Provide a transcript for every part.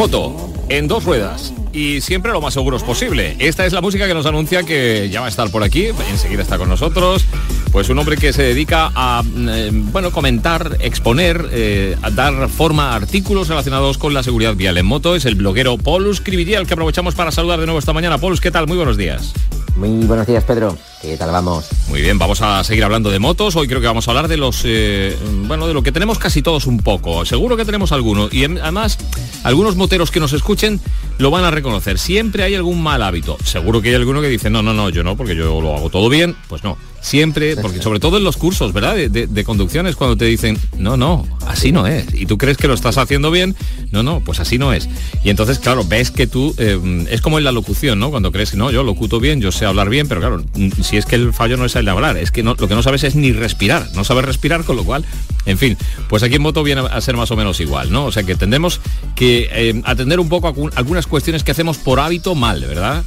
moto, en dos ruedas y siempre lo más seguros posible. Esta es la música que nos anuncia que ya va a estar por aquí, enseguida está con nosotros. Pues un hombre que se dedica a mm, eh, bueno, comentar, exponer, eh, a dar forma a artículos relacionados con la seguridad vial en moto. Es el bloguero Paulus Cribidial que aprovechamos para saludar de nuevo esta mañana. Paulus, ¿qué tal? Muy buenos días. Muy buenos días, Pedro. ¿Qué tal vamos? Muy bien, vamos a seguir hablando de motos. Hoy creo que vamos a hablar de los, eh, bueno, de lo que tenemos casi todos un poco. Seguro que tenemos alguno. Y además, algunos moteros que nos escuchen lo van a reconocer. Siempre hay algún mal hábito. Seguro que hay alguno que dice, no, no, no, yo no, porque yo lo hago todo bien. Pues no siempre, porque sobre todo en los cursos, ¿verdad? De, conducciones, cuando te dicen, no, no, así no es. Y tú crees que lo estás haciendo bien, no, no, pues así no es. Y entonces, claro, ves que tú, eh, es como en la locución, ¿no? Cuando crees, no, yo locuto bien, yo sé hablar bien, pero claro, mm, si es que el fallo no es el de hablar, es que no, lo que no sabes es ni respirar, no sabes respirar, con lo cual, en fin, pues aquí en moto viene a ser más o menos igual, ¿no? O sea que tendemos que eh, atender un poco algunas cuestiones que hacemos por hábito mal, ¿verdad?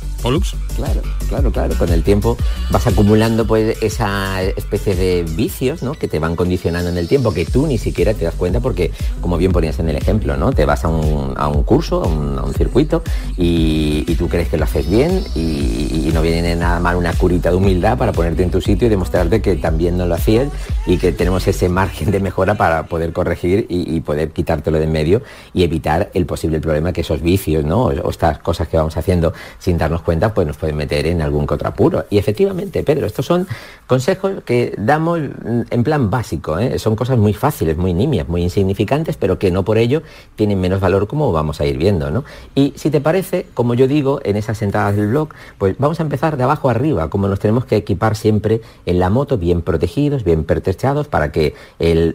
Claro, claro, claro. Con el tiempo vas acumulando pues esa especie de vicios, ¿no? Que te van condicionando en el tiempo, que tú ni siquiera te das cuenta porque, como bien ponías en el ejemplo, ¿no? Te vas a un, curso, a un, circuito y, tú crees que lo haces bien y, no viene nada mal una curita de humildad para ponerte en tu sitio y demostrarte que también no lo hacías y que tenemos ese margen de mejora para poder corregir y, poder quitártelo de en medio y evitar el posible problema que esos vicios, ¿no? o estas cosas que vamos haciendo sin darnos cuenta pues nos pueden meter en algún contrapuro Y efectivamente, Pedro, estos son consejos que damos en plan básico, ¿eh? son cosas muy fáciles, muy nimias, muy insignificantes, pero que no por ello tienen menos valor como vamos a ir viendo, ¿no? Y si te parece, como yo digo en esas entradas del blog, pues vamos a empezar de abajo arriba, como nos tenemos que equipar siempre en la moto, bien protegidos, bien pertrechados, para que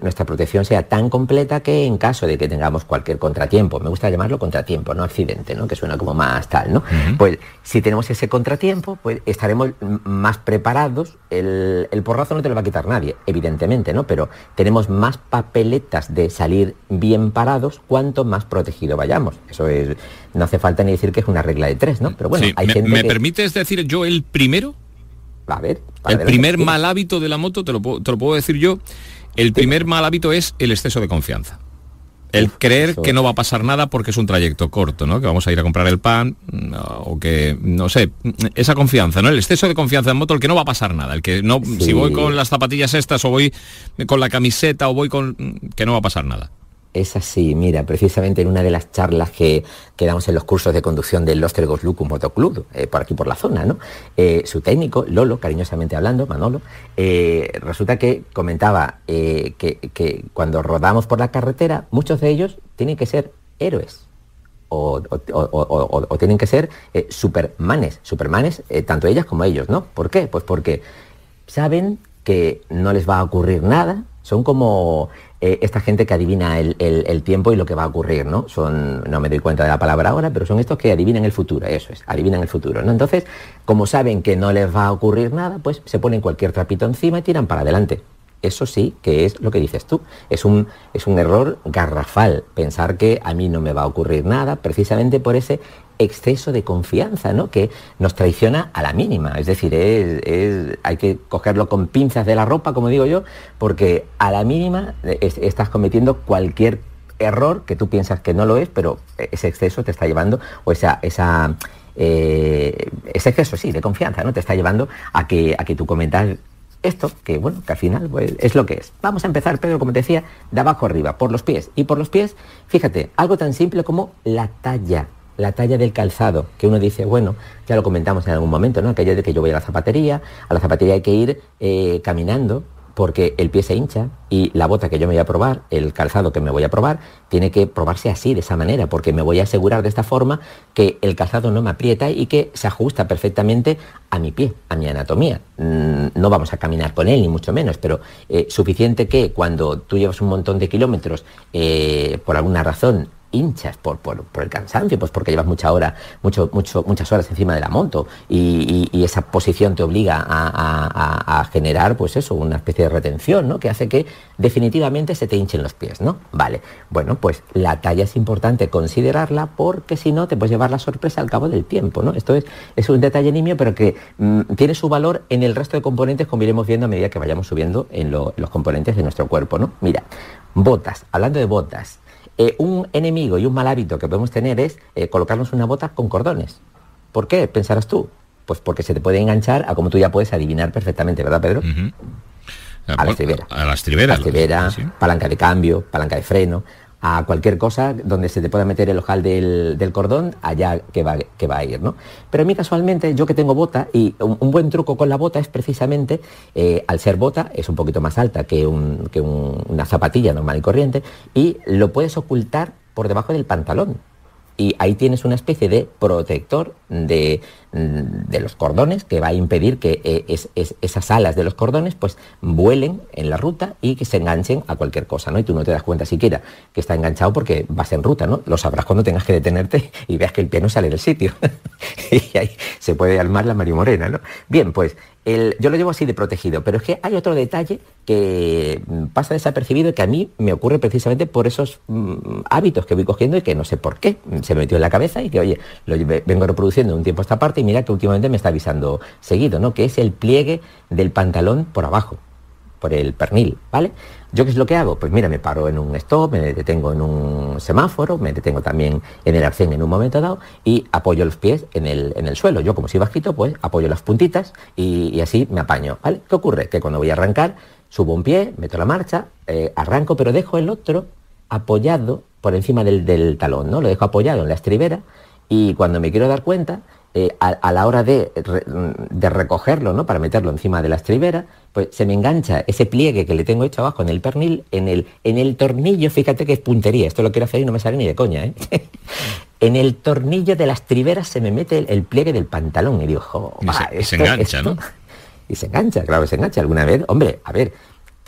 nuestra protección sea tan completa que en caso de que tengamos cualquier contratiempo, me gusta llamarlo contratiempo, no accidente, ¿no? Que suena como más tal, ¿no? Pues si te tenemos ese contratiempo, pues estaremos más preparados. El, porrazo no te lo va a quitar nadie, evidentemente, ¿no? Pero tenemos más papeletas de salir bien parados cuanto más protegido vayamos. Eso es, no hace falta ni decir que es una regla de tres, ¿no? Pero bueno, me, ¿Me permites decir yo el primero? A ver. el primer mal hábito de la moto, te lo, puedo, decir yo, el primer mal hábito es el exceso de confianza. El creer que no va a pasar nada porque es un trayecto corto, ¿no? Que vamos a ir a comprar el pan o que, no sé, esa confianza, ¿no? El exceso de confianza en moto, el que no va a pasar nada, el que no, si voy con las zapatillas estas o voy con la camiseta o voy con, que no va a pasar nada. Es así, mira, precisamente en una de las charlas que, damos en los cursos de conducción del Lostergos Lucum Motoclub, eh, por aquí por la zona, ¿no? Eh, su técnico, Lolo, cariñosamente hablando, Manolo, eh, resulta que comentaba que, cuando rodamos por la carretera, muchos de ellos tienen que ser héroes. O, o tienen que ser supermanes, supermanes, tanto ellas como ellos, ¿no? ¿Por qué? Pues porque saben que no les va a ocurrir nada, son como eh, esta gente que adivina el, tiempo y lo que va a ocurrir, ¿no? Son, no me doy cuenta de la palabra ahora, pero son estos que adivinan el futuro, eso es, adivinan el futuro, ¿no? Entonces, como saben que no les va a ocurrir nada, pues se ponen cualquier trapito encima y tiran para adelante. Eso sí que es lo que dices tú. Es un, es un error garrafal pensar que a mí no me va a ocurrir nada, precisamente por ese exceso de confianza, ¿no? Que nos traiciona a la mínima. Es decir, hay que cogerlo con pinzas de la ropa, como digo yo, porque a la mínima eh, estás cometiendo cualquier error que tú piensas que no lo es, pero ese exceso te está llevando, o esa, esa eh, ese exceso, sí, de confianza, ¿no? Te está llevando a que, a que tú cometas esto, que bueno, que al final pues, es lo que es. Vamos a empezar, Pedro, como te decía, de abajo arriba, por los pies. Y por los pies, fíjate, algo tan simple como la talla. La talla del calzado, que uno dice, bueno, ya lo comentamos en algún momento, ¿no? Aquello de que yo voy a la zapatería, a la zapatería hay que ir eh, caminando, porque el pie se hincha y la bota que yo me voy a probar, el calzado que me voy a probar, tiene que probarse así, de esa manera, porque me voy a asegurar de esta forma que el calzado no me aprieta y que se ajusta perfectamente a mi pie, a mi anatomía. Mm, no vamos a caminar con él, ni mucho menos, pero eh, suficiente que cuando tú llevas un montón de kilómetros, eh, por alguna razón, hinchas por, por, el cansancio, pues porque llevas mucha hora, mucho, mucho, muchas horas encima de la moto y, esa posición te obliga a, generar pues eso, una especie de retención, ¿no? Que hace que definitivamente se te hinchen los pies, ¿no? Vale, bueno, pues la talla es importante considerarla porque si no te puedes llevar la sorpresa al cabo del tiempo, ¿no? Esto es, es un detalle nimio pero que mm, tiene su valor en el resto de componentes como iremos viendo a medida que vayamos subiendo en los componentes de nuestro cuerpo, ¿no? Mira, botas, hablando de botas, eh, un enemigo y un mal hábito que podemos tener es eh, colocarnos una bota con cordones. ¿Por qué? Pensarás tú. Pues porque se te puede enganchar a como tú ya puedes adivinar perfectamente, ¿verdad, Pedro? A, las triberas. A las Palanca de cambio, palanca de freno a cualquier cosa donde se te pueda meter el ojal del, cordón, allá que va, que va, a ir, ¿no? Pero a mí casualmente, yo que tengo bota, y un, buen truco con la bota es precisamente, eh, al ser bota, es un poquito más alta que, una zapatilla normal y corriente, y lo puedes ocultar por debajo del pantalón y ahí tienes una especie de protector de, mm, los cordones que va a impedir que eh, esas alas de los cordones pues vuelen en la ruta y que se enganchen a cualquier cosa, ¿no? Y tú no te das cuenta siquiera que está enganchado porque vas en ruta, ¿no? Lo sabrás cuando tengas que detenerte y veas que el pie no sale del sitio. y ahí se puede armar la marimorena, ¿no? Bien, pues yo lo llevo así de protegido, pero es que hay otro detalle que mm, pasa desapercibido y que a mí me ocurre precisamente por esos mm, hábitos que voy cogiendo y que no sé por qué mm, se me metió en la cabeza y que, oye, lo vengo reproduciendo un tiempo esta parte y mira que últimamente me está avisando seguido, ¿no? Que es el pliegue del pantalón por abajo por el pernil, ¿vale? ¿Yo qué es lo que hago? Pues mira, me paro en un stop, me detengo en un semáforo, me detengo también en el arcén en un momento dado y apoyo los pies en el, en el suelo. Yo como si bajito, pues apoyo las puntitas y, así me apaño, ¿vale? ¿Qué ocurre? Que cuando voy a arrancar, subo un pie, meto la marcha, eh, arranco, pero dejo el otro apoyado por encima del, del talón, ¿no? Lo dejo apoyado en la estribera y cuando me quiero dar cuenta, eh, a, la hora de, recogerlo, ¿no? Para meterlo encima de las estribera, pues se me engancha ese pliegue que le tengo hecho abajo en el pernil, en el, en el tornillo, fíjate que es puntería, esto lo quiero hacer y no me sale ni de coña, ¿eh? en el tornillo de las triberas se me mete el, pliegue del pantalón y digo, se, engancha, ¿no? Y se engancha, claro, se engancha alguna vez. Hombre, a ver,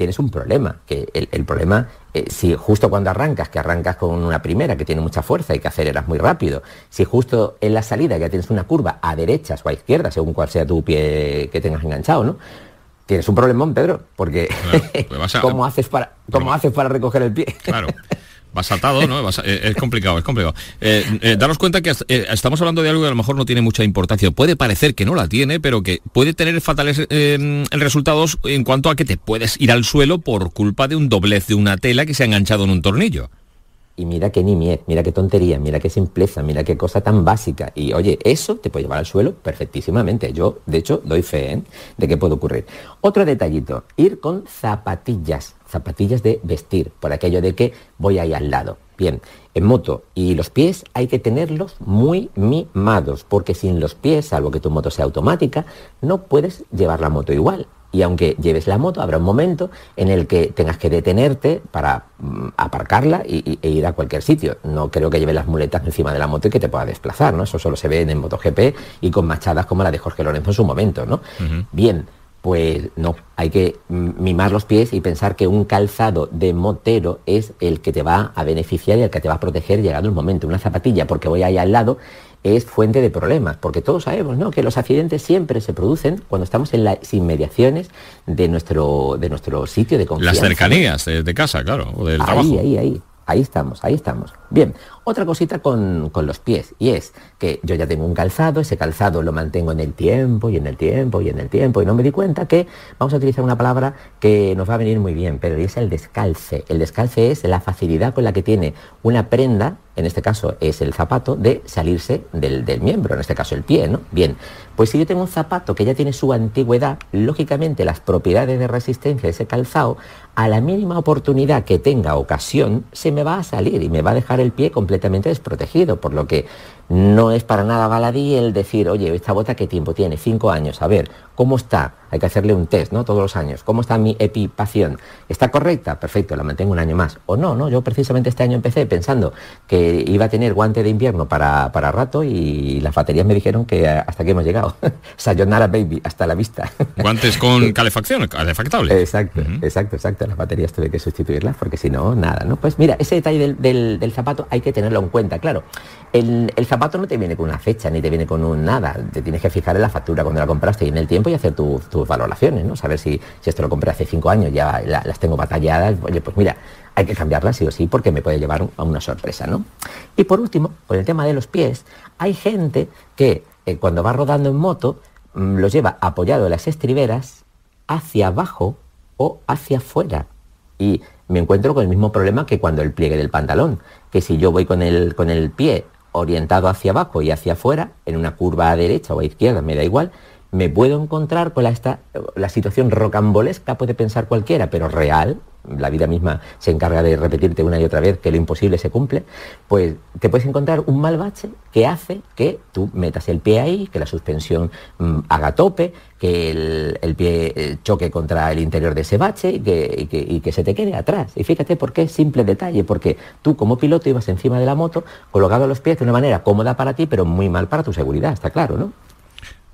tienes un problema, que el, problema, eh, si justo cuando arrancas, que arrancas con una primera que tiene mucha fuerza y que aceleras muy rápido, si justo en la salida ya tienes una curva a derechas o a izquierdas, según cuál sea tu pie que tengas enganchado, ¿no? Tienes un problemón, Pedro, porque pues ¿cómo, haces para, ¿cómo haces para recoger el pie? Claro. Vas atado, ¿no? Eh, es complicado, es complicado. Eh, eh daros cuenta que eh, estamos hablando de algo que a lo mejor no tiene mucha importancia. Puede parecer que no la tiene, pero que puede tener fatales em, resultados en cuanto a que te puedes ir al suelo por culpa de un doblez de una tela que se ha enganchado en un tornillo. Y mira qué nimiez, mira qué tontería, mira qué simpleza, mira qué cosa tan básica. Y oye, eso te puede llevar al suelo perfectísimamente. Yo, de hecho, doy fe ¿eh? de que puede ocurrir. Otro detallito, ir con zapatillas, zapatillas de vestir, por aquello de que voy ahí al lado. Bien, en moto y los pies hay que tenerlos muy mimados, porque sin los pies, salvo que tu moto sea automática, no puedes llevar la moto igual y aunque lleves la moto, habrá un momento en el que tengas que detenerte para mm, aparcarla y, e ir a cualquier sitio. No creo que lleves las muletas encima de la moto y que te pueda desplazar, ¿no? Eso solo se ve en el MotoGP y con machadas como la de Jorge Lorenzo en su momento, ¿no? Bien, pues no, hay que mm, mimar los pies y pensar que un calzado de motero es el que te va a beneficiar y el que te va a proteger llegado el momento. Una zapatilla, porque voy ahí al lado es fuente de problemas, porque todos sabemos que los accidentes siempre se producen cuando estamos en las inmediaciones de nuestro, de nuestro sitio de confianza. Las cercanías de, casa, claro, o del trabajo. Ahí, ahí. Ahí estamos, ahí estamos. Bien, otra cosita con, con, los pies, y es que yo ya tengo un calzado, ese calzado lo mantengo en el tiempo, y en el tiempo, y en el tiempo, y no me di cuenta que vamos a utilizar una palabra que nos va a venir muy bien, pero es el descalce. El descalce es la facilidad con la que tiene una prenda, en este caso es el zapato, de salirse del, del miembro, en este caso el pie, ¿no? Bien, pues si yo tengo un zapato que ya tiene su antigüedad, lógicamente las propiedades de resistencia de ese calzado a la mínima oportunidad que tenga ocasión, se me va a salir y me va a dejar el pie completamente desprotegido, por lo que no es para nada baladí el decir, oye, esta bota qué tiempo tiene, cinco años, a ver, ¿cómo está? Hay que hacerle un test, ¿no? Todos los años. ¿Cómo está mi epipación? ¿Está correcta? Perfecto, la mantengo un año más. O no, ¿no? Yo precisamente este año empecé pensando que iba a tener guante de invierno para, para rato y las baterías me dijeron que hasta aquí hemos llegado. Sayonara baby, hasta la vista. Guantes con calefacción, calefactable. Exacto, exacto, exacto. Las baterías tuve que sustituirlas porque si no, nada, ¿no? Pues mira, ese detalle del, zapato hay que tenerlo en cuenta, claro. el zapato no te viene con una fecha, ni te viene con un nada. Te tienes que fijar en la factura cuando la compraste y en el tiempo y hacer tus valoraciones, ¿no? Saber si, si esto lo compré hace cinco años, ya las tengo batalladas. Oye, pues mira, hay que cambiarlas sí o sí porque me puede llevar a una sorpresa, ¿no? Y por último, con el tema de los pies, hay gente que eh, cuando va rodando en moto mm, los lleva apoyado en las estriberas hacia abajo o hacia afuera. Y me encuentro con el mismo problema que cuando el pliegue del pantalón, que si yo voy con el, con el pie orientado hacia abajo y hacia afuera, en una curva a derecha o a izquierda, me da igual, me puedo encontrar con la, esta, la situación rocambolesca, puede pensar cualquiera, pero real, la vida misma se encarga de repetirte una y otra vez que lo imposible se cumple, pues te puedes encontrar un mal bache que hace que tú metas el pie ahí, que la suspensión mm, haga tope, que el, pie eh, choque contra el interior de ese bache y que, que, y que, se te quede atrás. Y fíjate por qué simple detalle, porque tú como piloto ibas encima de la moto, colocado los pies de una manera cómoda para ti, pero muy mal para tu seguridad, está claro, ¿no?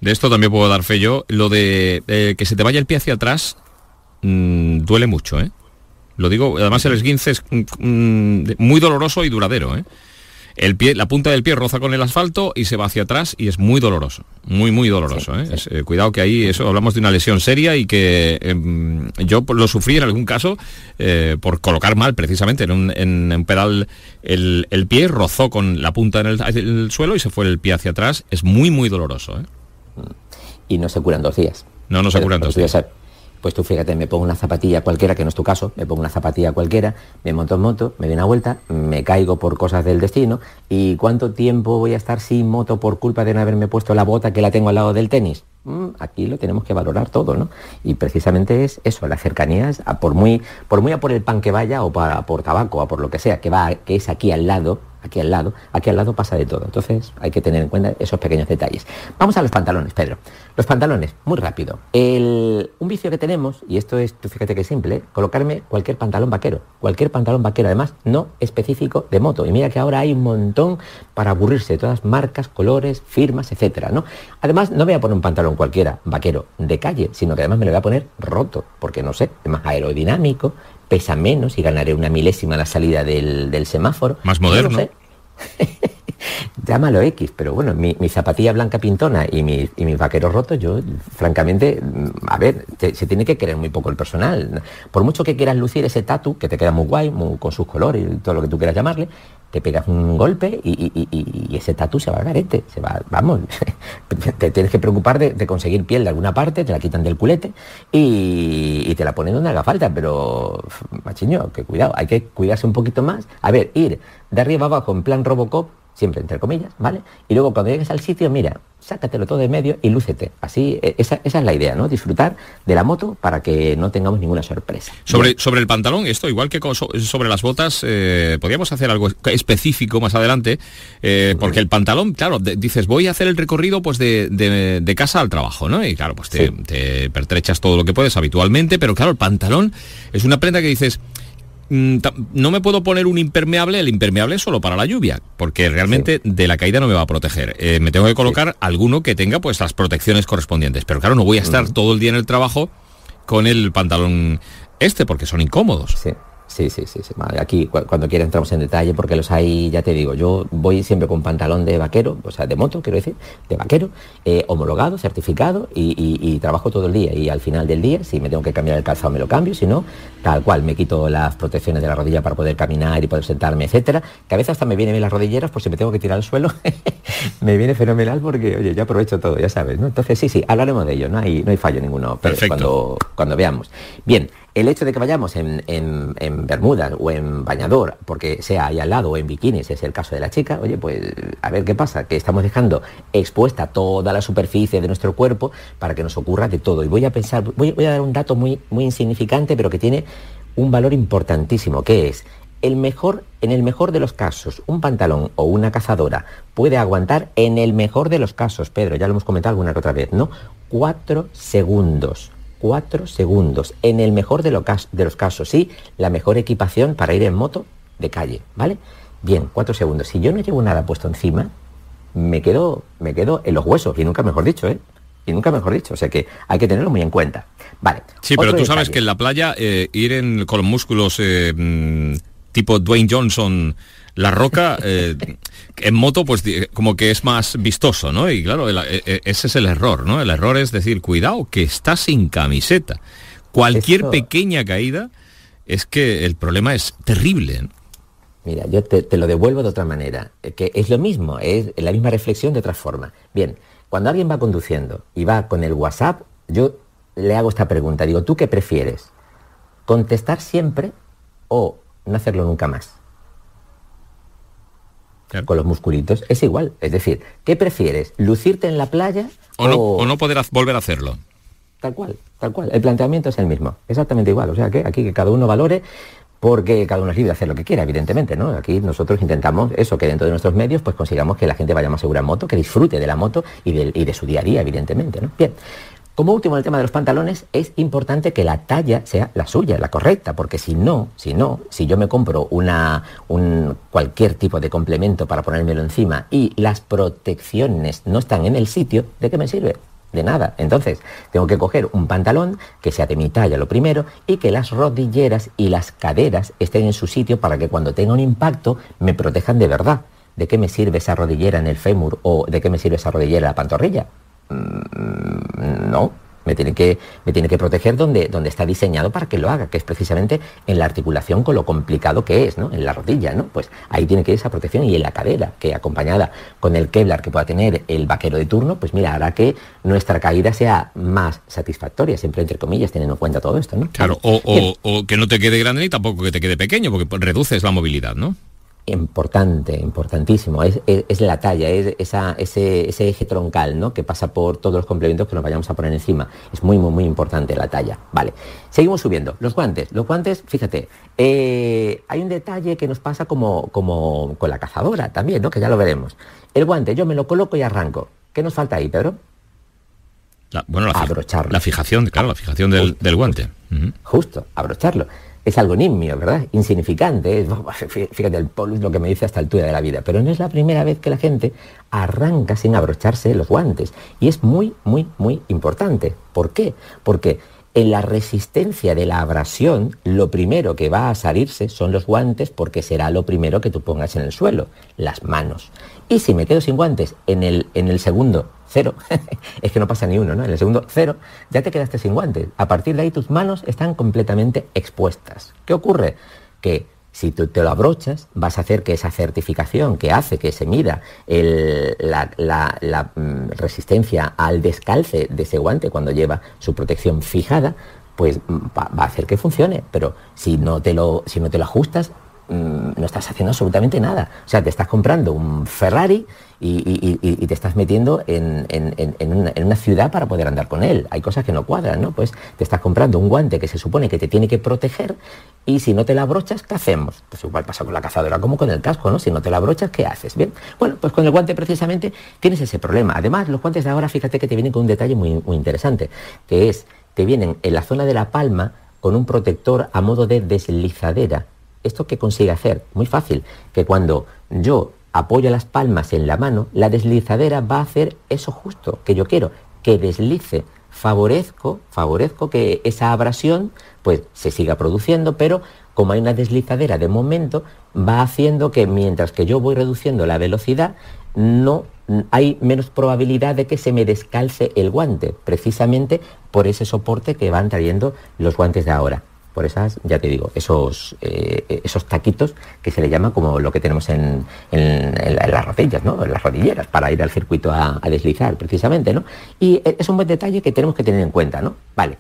De esto también puedo dar fe yo. Lo de eh, que se te vaya el pie hacia atrás mm, duele mucho, ¿eh? Lo digo, además el esguince es mm, mm, muy doloroso y duradero, ¿eh? el pie, la punta del pie roza con el asfalto y se va hacia atrás y es muy doloroso, muy muy doloroso. ¿eh? cuidado que ahí eso hablamos de una lesión seria y que em, yo lo sufrí en algún caso por colocar mal precisamente en un, pedal el, pie rozó con la punta en el, suelo y se fue el pie hacia atrás. Es muy muy doloroso y no se curan dos días. No, no se curan dos días. Pues tú fíjate, me pongo una zapatilla cualquiera, que no es tu caso, me pongo una zapatilla cualquiera, me monto en moto, me doy una vuelta, me caigo por cosas del destino y ¿cuánto tiempo voy a estar sin moto por culpa de no haberme puesto la bota que la tengo al lado del tenis? Mm, aquí lo tenemos que valorar todo, ¿no? Y precisamente es eso, las cercanías, por muy, por muy a por el pan que vaya o para, por tabaco, o por lo que sea, que va, que es aquí al lado, aquí al lado, aquí al lado pasa de todo. Entonces hay que tener en cuenta esos pequeños detalles. Vamos a los pantalones, Pedro. Los pantalones, muy rápido. El, un vicio que tenemos, y esto es, tú fíjate que simple, ¿eh? colocarme cualquier pantalón vaquero. Cualquier pantalón vaquero, además, no específico de moto. Y mira que ahora hay un montón para aburrirse de todas marcas, colores, firmas, etcétera, ¿no? Además, no voy a poner un pantalón cualquiera vaquero de calle, sino que además me lo voy a poner roto, porque no sé, es más aerodinámico, pesa menos y ganaré una milésima la salida del, semáforo. Más moderno. llámalo X, pero bueno, mi, zapatilla blanca pintona y, mis vaqueros rotos, yo, francamente, mm, a ver, se tiene que querer muy poco el personal. Por mucho que quieras lucir ese tatu, que te queda muy guay, con sus colores y todo lo que tú quieras llamarle, te pegas un golpe y, ese tatu se va a garete, se va, vamos, te tienes que preocupar de, de, conseguir piel de alguna parte, te la quitan del culete y, te la ponen donde haga falta, pero machiño, que cuidado, hay que cuidarse un poquito más. A ver, ir de arriba abajo en plan Robocop siempre entre comillas, ¿vale? Y luego cuando llegues al sitio, mira, sácatelo todo de medio y lúcete. Así, e, esa, es la idea, ¿no? Disfrutar de la moto para que no tengamos ninguna sorpresa. Sobre, sobre el pantalón, esto, igual que sobre las botas, eh, podríamos hacer algo específico más adelante, eh, porque el pantalón, claro, dices, voy a hacer el recorrido pues de, casa al trabajo, ¿no? Y claro, pues te pertrechas todo lo que puedes habitualmente, pero claro, el pantalón es una prenda que dices, Mm, no me puedo poner un impermeable, el impermeable es solo para la lluvia, porque realmente de la caída no me va a proteger. Eh, me tengo que colocar alguno que tenga pues las protecciones correspondientes, pero claro, no voy a estar todo el día en el trabajo con el pantalón este, porque son incómodos. Sí. Sí, sí, sí, sí. aquí cuando quiera entramos en detalle porque los hay, ya te digo, yo voy siempre con pantalón de vaquero, o sea, de moto, quiero decir, de vaquero, eh, homologado, certificado y, trabajo todo el día. Y al final del día, si me tengo que cambiar el calzado, me lo cambio, si no, tal cual, me quito las protecciones de la rodilla para poder caminar y poder sentarme, etcétera. Que a veces hasta me vienen bien las rodilleras por pues si me tengo que tirar al suelo. me viene fenomenal porque, oye, ya aprovecho todo, ya sabes, ¿no? Entonces, sí, sí, hablaremos de ello, no hay, no hay fallo ninguno pero cuando, cuando veamos. Bien. El hecho de que vayamos en, en, Bermudas o en bañador, porque sea ahí al lado o en bikinis, es el caso de la chica, oye, pues a ver qué pasa, que estamos dejando expuesta toda la superficie de nuestro cuerpo para que nos ocurra de todo. Y voy a pensar, voy, a dar un dato muy, muy insignificante, pero que tiene un valor importantísimo, que es el mejor, en el mejor de los casos, un pantalón o una cazadora puede aguantar, en el mejor de los casos, Pedro, ya lo hemos comentado alguna otra vez, ¿no? Cuatro segundos. ...cuatro segundos, en el mejor de, los casos, ¿sí? La mejor equipación para ir en moto de calle, ¿vale? Bien, cuatro segundos. Si yo no llevo nada puesto encima, me quedo, me quedo en los huesos, y nunca mejor dicho, ¿eh? Y nunca mejor dicho, o sea que hay que tenerlo muy en cuenta. Vale. Sí, pero tú sabes que en la playa eh, ir con los músculos eh, mm, tipo Dwayne Johnson, la roca, eh, en moto pues como que es más vistoso, ¿no? Y claro, e, e, ese es el error, ¿no? El error es decir, cuidado, que está sin camiseta. Cualquier pequeña caída es que el problema es terrible. Mira, yo te, te, lo devuelvo de otra manera, eh, que es lo mismo, es la misma reflexión de otra forma. Bien, cuando alguien va conduciendo y va con el WhatsApp, yo le hago esta pregunta, digo, ¿tú qué prefieres? ¿Contestar siempre o no hacerlo nunca más? con los musculitos, es igual. Es decir, ¿qué prefieres? ¿Lucirte en la playa? O, No, poder volver a hacerlo. Tal cual, tal cual. El planteamiento es el mismo, exactamente igual. O sea que aquí que cada uno valore, porque cada uno es libre de hacer lo que quiera, evidentemente, ¿no? Aquí nosotros intentamos eso, que dentro de nuestros medios pues consigamos que la gente vaya más segura en moto, que disfrute de la moto y de, de su día a día, evidentemente, ¿no? Bien, como último, el tema de los pantalones, es importante que la talla sea la suya, la correcta, porque si no, si no, si yo me compro cualquier tipo de complemento para ponérmelo encima y las protecciones no están en el sitio, ¿de qué me sirve? de nada. Entonces, tengo que coger un pantalón que sea de mi talla lo primero y que las rodilleras y las caderas estén en su sitio para que cuando tenga un impacto me protejan de verdad. ¿De qué me sirve esa rodillera en el fémur o de qué me sirve esa rodillera en la pantorrilla? Mm, no, me tiene que, me tiene que proteger donde, donde está diseñado para que lo haga, que es precisamente en la articulación con lo complicado que es, ¿no? En la rodilla, ¿no? Pues ahí tiene que ir esa protección y en la cadera, que acompañada con el Kevlar que pueda tener el vaquero de turno, pues mira, hará que nuestra caída sea más satisfactoria, siempre entre comillas, teniendo en cuenta todo esto, ¿no? Claro, o, o que no te quede grande ni tampoco que te quede pequeño, porque reduces la movilidad, ¿no? importante, importantísimo. Es, la talla, es ese, eje troncal ¿no? que pasa por todos los complementos que nos vayamos a poner encima. Es muy, muy, muy importante la talla. Vale, seguimos subiendo. Los guantes, los guantes, fíjate, eh, hay un detalle que nos pasa como, como con la cazadora también, ¿no? que ya lo veremos. El guante, yo me lo coloco y arranco. ¿Qué nos falta ahí, Pedro? bueno, la, la fijación, claro, la fijación del, guante. Justo, abrocharlo es algo nimio, ¿verdad? Insignificante. Fíjate, el polvo lo que me dice hasta esta altura de la vida. Pero no es la primera vez que la gente arranca sin abrocharse los guantes. Y es muy, muy, muy importante. ¿Por qué? Porque en la resistencia de la abrasión, lo primero que va a salirse son los guantes porque será lo primero que tú pongas en el suelo, las manos. Y si me quedo sin guantes en el, en el segundo cero, es que no pasa ni uno, ¿no? En el segundo cero ya te quedaste sin guante... A partir de ahí tus manos están completamente expuestas. ¿Qué ocurre? Que si tú te lo abrochas, vas a hacer que esa certificación que hace que se mida la, mm, resistencia al descalce de ese guante cuando lleva su protección fijada, pues mm, va, a hacer que funcione, pero si no te lo, si no te lo ajustas, Mm, no estás haciendo absolutamente nada. O sea, te estás comprando un Ferrari y, te estás metiendo en, una, ciudad para poder andar con él. Hay cosas que no cuadran, ¿no? Pues te estás comprando un guante que se supone que te tiene que proteger y si no te la abrochas, ¿qué hacemos? Pues igual pasa con la cazadora como con el casco, ¿no? Si no te la abrochas, ¿qué haces? Bien, bueno, pues con el guante precisamente tienes ese problema. Además, los guantes de ahora, fíjate que te vienen con un detalle muy, muy interesante, que es, te vienen en la zona de la palma con un protector a modo de deslizadera ¿Esto qué consigue hacer? Muy fácil, que cuando yo apoyo las palmas en la mano, la deslizadera va a hacer eso justo que yo quiero, que deslice. Favorezco, favorezco que esa abrasión pues se siga produciendo, pero como hay una deslizadera de momento, va haciendo que mientras que yo voy reduciendo la velocidad, no hay menos probabilidad de que se me descalce el guante, precisamente por ese soporte que van trayendo los guantes de ahora por esas, ya te digo, esos, eh, eh, esos taquitos que se le llama como lo que tenemos en, las rodillas, ¿no? En las rodilleras, para ir al circuito a, a, deslizar, precisamente, ¿no? Y eh, es un buen detalle que tenemos que tener en cuenta, ¿no? Vale.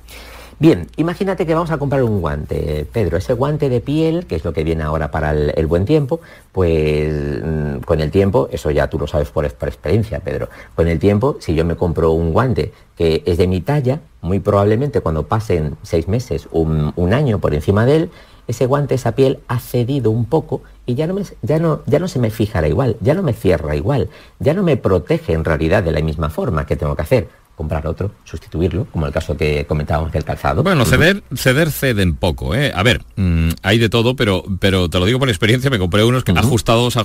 Bien, imagínate que vamos a comprar un guante, Pedro. Ese guante de piel, que es lo que viene ahora para el, buen tiempo, pues mm, con el tiempo, eso ya tú lo sabes por, experiencia, Pedro, con el tiempo, si yo me compro un guante que es de mi talla, muy probablemente cuando pasen seis meses, un, año por encima de él, ese guante, esa piel ha cedido un poco y ya no, ya no se me fijará igual, ya no me cierra igual, ya no me protege en realidad de la misma forma que tengo que hacer comprar otro, sustituirlo, como el caso que comentábamos del calzado. Bueno, ceder, ceder ceden poco, ¿eh? A ver, mm, hay de todo, pero, pero te lo digo por experiencia, me compré unos que ajustados,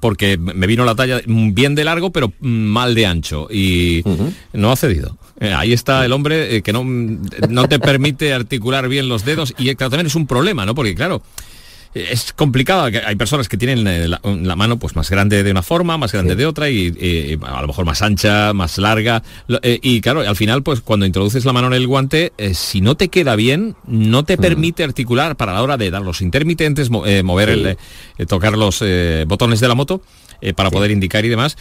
porque me vino la talla bien de largo, pero mm, mal de ancho, y no ha cedido. Eh, ahí está el hombre eh, que no, no te permite articular bien los dedos, y también es un problema, ¿no? Porque claro, eh, es complicado. Hay personas que tienen eh, la, mano pues más grande de una forma, más grande de otra y, a lo mejor más ancha, más larga. Eh, y claro, al final pues cuando introduces la mano en el guante, si no te queda bien, no te mm. permite articular para la hora de dar los intermitentes, mover el, tocar los botones de la moto. para poder indicar y demás.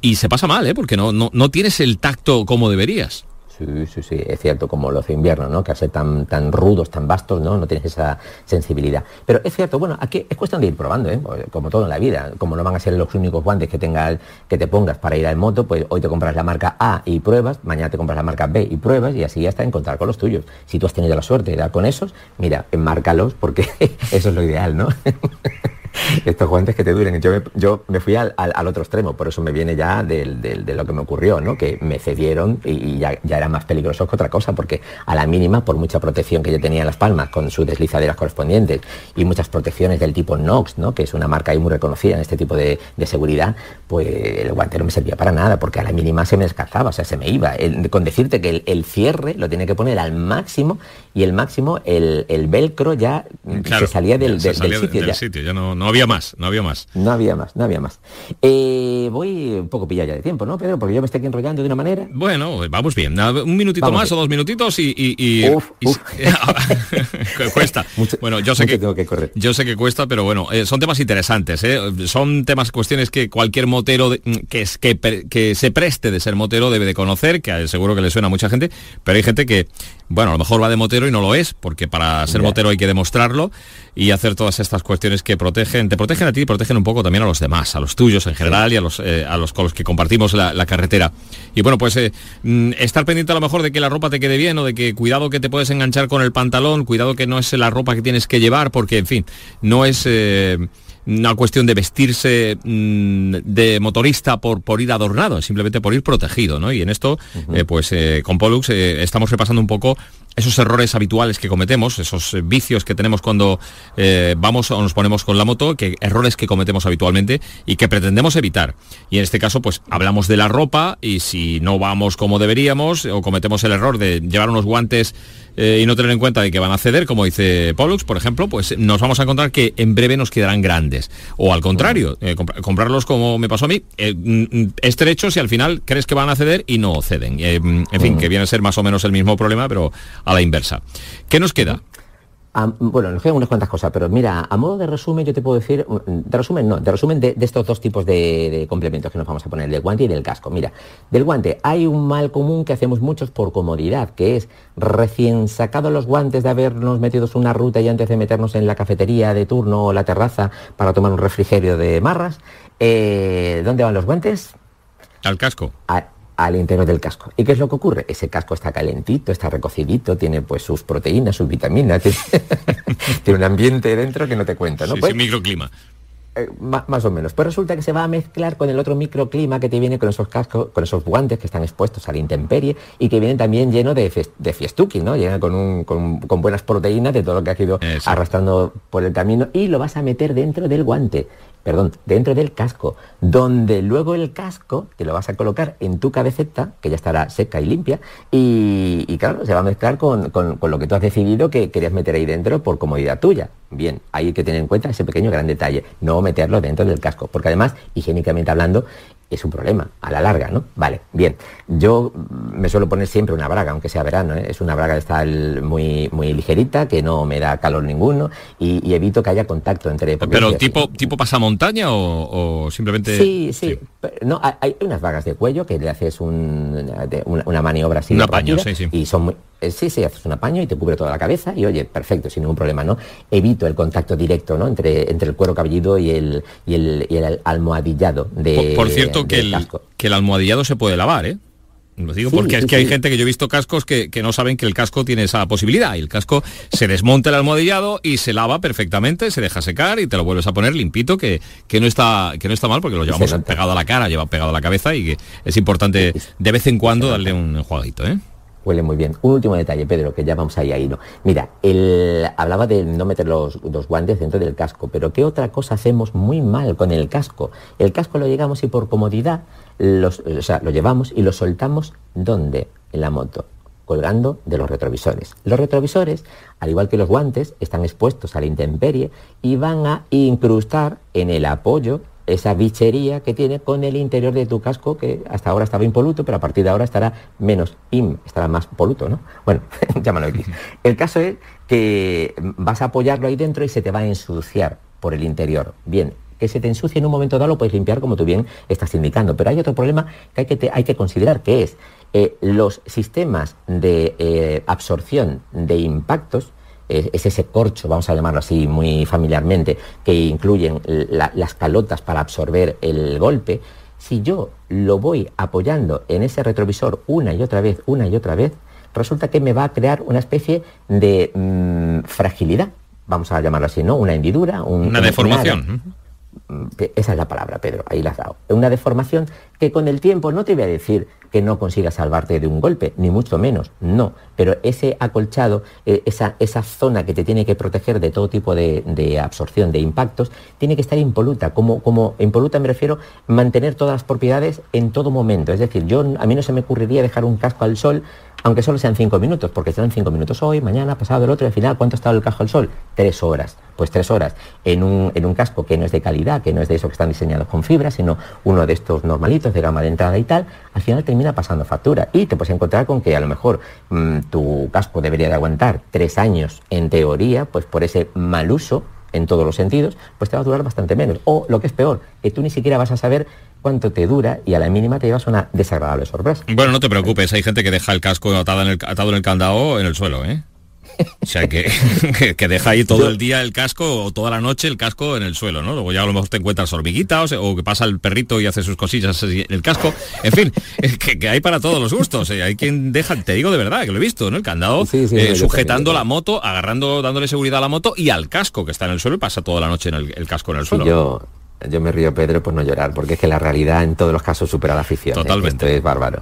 Y, se pasa mal, porque no, no tienes el tacto como deberías. Sí, sí, sí, es cierto, como los de invierno, ¿no? Que al ser tan, tan rudos, tan vastos, ¿no? No tienes esa sensibilidad. Pero es cierto, bueno, aquí es cuestión de ir probando, ¿eh? Pues, como todo en la vida, como no van a ser los únicos guantes que tengas, que te pongas para ir al moto, pues hoy te compras la marca A y pruebas, mañana te compras la marca B y pruebas, y así hasta encontrar con los tuyos. Si tú has tenido la suerte de dar con esos, mira, enmárcalos porque eso es lo ideal, ¿no? Estos guantes que te duren. Yo me, yo me fui al, otro extremo, por eso me viene ya de lo que me ocurrió, ¿no? Que me cedieron y, ya, era más peligroso que otra cosa, porque a la mínima, por mucha protección que yo tenía en las palmas, con sus deslizaderas correspondientes y muchas protecciones del tipo Nox... ¿no? Que es una marca ahí muy reconocida en este tipo de, seguridad, pues el guante no me servía para nada, porque a la mínima se me descansaba, o sea, se me iba. con decirte que el, el cierre lo tiene que poner al máximo y el máximo, el, velcro ya se salía del, sitio, no, había más, no había más. No había más, no había más. Eh, voy un poco pillado ya de tiempo, ¿no, Pedro? Porque yo me estoy enrollando de una manera. Bueno, vamos bien. Un minutito más o dos minutitos y... cuesta. bueno, yo sé que, yo sé que cuesta, pero bueno, eh, son temas interesantes. ¿eh? Son temas, cuestiones que cualquier motero mm, que, es, que, que se preste de ser motero debe de conocer, que seguro que le suena a mucha gente, pero hay gente que bueno, a lo mejor va de motero y no lo es, porque para ser motero hay que demostrarlo y hacer todas estas cuestiones que protegen, te protegen a ti y protegen un poco también a los demás, a los tuyos en general y a los, eh, con los que compartimos la, carretera. Y bueno, pues eh, mm, estar pendiente a lo mejor de que la ropa te quede bien o de que cuidado que te puedes enganchar con el pantalón, cuidado que no es la ropa que tienes que llevar, porque en fin, no es... Eh, una cuestión de vestirse mm, de motorista por, por ir adornado, simplemente por ir protegido, ¿no? Y en esto, eh, pues eh, con Pollux eh, estamos repasando un poco esos errores habituales que cometemos, esos eh, vicios que tenemos cuando eh, vamos o nos ponemos con la moto, que errores que cometemos habitualmente y que pretendemos evitar. Y en este caso, pues hablamos de la ropa y si no vamos como deberíamos o cometemos el error de llevar unos guantes eh, y no tener en cuenta de que van a ceder, como dice Pollux, por ejemplo, pues nos vamos a encontrar que en breve nos quedarán grandes. O al contrario, comprarlos como me pasó a mí, mm, mm, estrechos y al final crees que van a ceder y no ceden. Mm, en fin, que viene a ser más o menos el mismo problema, pero a la inversa. ¿Qué nos queda? bueno, nos quedan unas cuantas cosas, pero mira, a modo de resumen yo te puedo decir, de resumen no, de resumen de, estos dos tipos de, complementos que nos vamos a poner, del guante y del casco. Mira, del guante hay un mal común que hacemos muchos por comodidad, que es recién sacados los guantes de habernos metido una ruta y antes de meternos en la cafetería de turno o la terraza para tomar un refrigerio de marras, eh, ¿dónde van los guantes? Al casco al interior del casco. ¿Y qué es lo que ocurre? Ese casco está calentito, está recocidito, tiene pues sus proteínas, sus vitaminas, tiene, un ambiente dentro que no te cuenta... ¿no? Pues, microclima. Eh, más, o menos. Pues resulta que se va a mezclar con el otro microclima que te viene con esos cascos, con esos guantes que están expuestos a la intemperie y que vienen también lleno de, fiestuki, ¿no? llega con, un, con, buenas proteínas de todo lo que has ido arrastrando por el camino y lo vas a meter dentro del guante perdón, dentro del casco, donde luego el casco te lo vas a colocar en tu cabeceta, que ya estará seca y limpia, y, claro, se va a mezclar con, con, lo que tú has decidido que querías meter ahí dentro por comodidad tuya. Bien, hay que tener en cuenta ese pequeño gran detalle, no meterlo dentro del casco, porque además, higiénicamente hablando, es un problema, a la larga, ¿no? Vale, bien. Yo me suelo poner siempre una braga, aunque sea verano, ¿eh? es una braga de está muy, muy ligerita, que no me da calor ninguno y, evito que haya contacto entre... ¿Pero tipo, tipo pasamontaña o, o simplemente...? Sí, sí, No, hay unas bragas de cuello que le haces una, maniobra así. Y son muy eh, sí, sí, haces un apaño y te cubre toda la cabeza y oye, perfecto, sin ningún problema, ¿no? Evito el contacto directo, ¿no? Entre, entre el cuero cabelludo y el, y el, almohadillado de Por, cierto, que, el, que el almohadillado se puede lavar, ¿eh? Lo digo porque es que hay gente que yo he visto cascos que, no saben que el casco tiene esa posibilidad. Y el casco se desmonta el almohadillado y se lava perfectamente, se deja secar y te lo vuelves a poner limpito, que, que, no, está, que no está mal porque lo llevamos pegado a la cara, lleva pegado a la cabeza y que es importante de vez en cuando darle un jueguito. ¿eh? Huele muy bien. Un último detalle, Pedro, que ya vamos ahí a Mira, él hablaba de no meter los, guantes dentro del casco, pero ¿qué otra cosa hacemos muy mal con el casco? El casco lo llegamos y por comodidad lo llevamos y lo soltamos ¿dónde? En la moto colgando de los retrovisores. Los retrovisores, al igual que los guantes, están expuestos a la intemperie y van a incrustar en el apoyo esa bichería que tiene con el interior de tu casco, que hasta ahora estaba impoluto, pero a partir de ahora estará menos estará más poluto, ¿no? Bueno, llámalo X. El caso es que vas a apoyarlo ahí dentro y se te va a ensuciar por el interior. Bien, que se te ensucie en un momento dado lo puedes limpiar como tú bien estás indicando, pero hay otro problema que hay que, hay que considerar, que es eh, los sistemas de eh, absorción de impactos es ese corcho, vamos a llamarlo así muy familiarmente, que incluyen las calotas para absorber el golpe, si yo lo voy apoyando en ese retrovisor una y otra vez, una y otra vez, resulta que me va a crear una especie de mm, fragilidad, vamos a llamarlo así, ¿no? Una hendidura, una deformación. Esa es la palabra, Pedro, ahí la has dado. Una deformación que con el tiempo no te voy a decir que no consigas salvarte de un golpe, ni mucho menos, no. Pero ese acolchado, e, esa, esa zona que te tiene que proteger de todo tipo de, absorción, de impactos, tiene que estar impoluta. Como, como impoluta me refiero, mantener todas las propiedades en todo momento. Es decir, yo, a mí no se me ocurriría dejar un casco al sol aunque solo sean cinco minutos, porque sean cinco minutos hoy, mañana, pasado, el otro, y al final, ¿cuánto ha estado el casco al sol? Tres horas. Pues tres horas en un, en un casco que no es de calidad, que no es de esos que están diseñados con fibra, sino uno de estos normalitos de gama de entrada y tal, al final termina pasando factura. Y te puedes encontrar con que a lo mejor mm, tu casco debería de aguantar tres años en teoría, pues por ese mal uso en todos los sentidos, pues te va a durar bastante menos. O lo que es peor, que tú ni siquiera vas a saber cuánto te dura y a la mínima te llevas una desagradable sorpresa. Bueno, no te preocupes, hay gente que deja el casco atado en el, atado en el en el suelo, ¿eh? O sea, que, deja ahí todo el día el casco o toda la noche el casco en el suelo, ¿no? Luego ya a lo mejor te encuentras hormiguita o, que pasa el perrito y hace sus cosillas en el casco. En fin, que, que, hay para todos los gustos. ¿eh? Hay quien deja, te digo de verdad, que lo he visto, ¿no? El candado eh, sujetando la moto, agarrando, dándole seguridad a la moto y al casco que está en el suelo y pasa toda la noche en el, casco en el suelo. Yo yo me río, Pedro, por no llorar, porque es que la realidad en todos los casos supera la ficción. ¿eh? Totalmente. es bárbaro.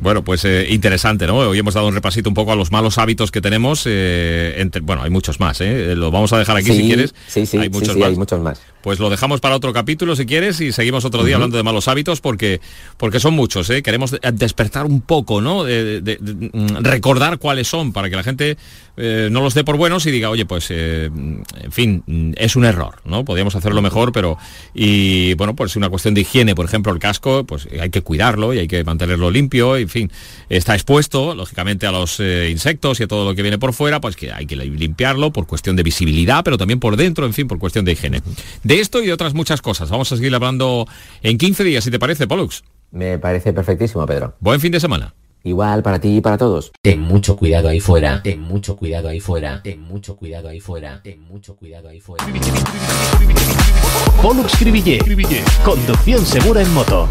Bueno, pues eh, interesante, ¿no? Hoy hemos dado un repasito un poco a los malos hábitos que tenemos. Eh, entre, bueno, hay muchos más, ¿eh? ¿eh? Lo vamos a dejar aquí si quieres. Sí, sí, hay muchos, más. hay muchos más. Pues lo dejamos para otro capítulo si quieres y seguimos otro día hablando de malos hábitos porque, porque son muchos, ¿eh? Queremos despertar un poco, ¿no? Mm, recordar cuáles son para que la gente eh, no los dé por buenos y diga, oye, pues, eh, en fin, es un error, ¿no? Podríamos hacerlo mejor, pero, y bueno, pues una cuestión de higiene, por ejemplo, el casco, pues eh, hay que cuidarlo y hay que mantenerlo limpio, en fin, está expuesto, lógicamente, a los insectos y a todo lo que viene por fuera, pues que hay que limpiarlo por cuestión de visibilidad, pero también por dentro, en fin, por cuestión de higiene. De esto y de otras muchas cosas. Vamos a seguir hablando en 15 días, si te parece, Pollux. Me parece perfectísimo, Pedro. Buen fin de semana. Igual para ti y para todos. Ten mucho cuidado ahí fuera. Ten mucho cuidado ahí fuera. Ten mucho cuidado ahí fuera. Ten mucho cuidado ahí fuera. Pollux Cribillé. Conducción segura en moto.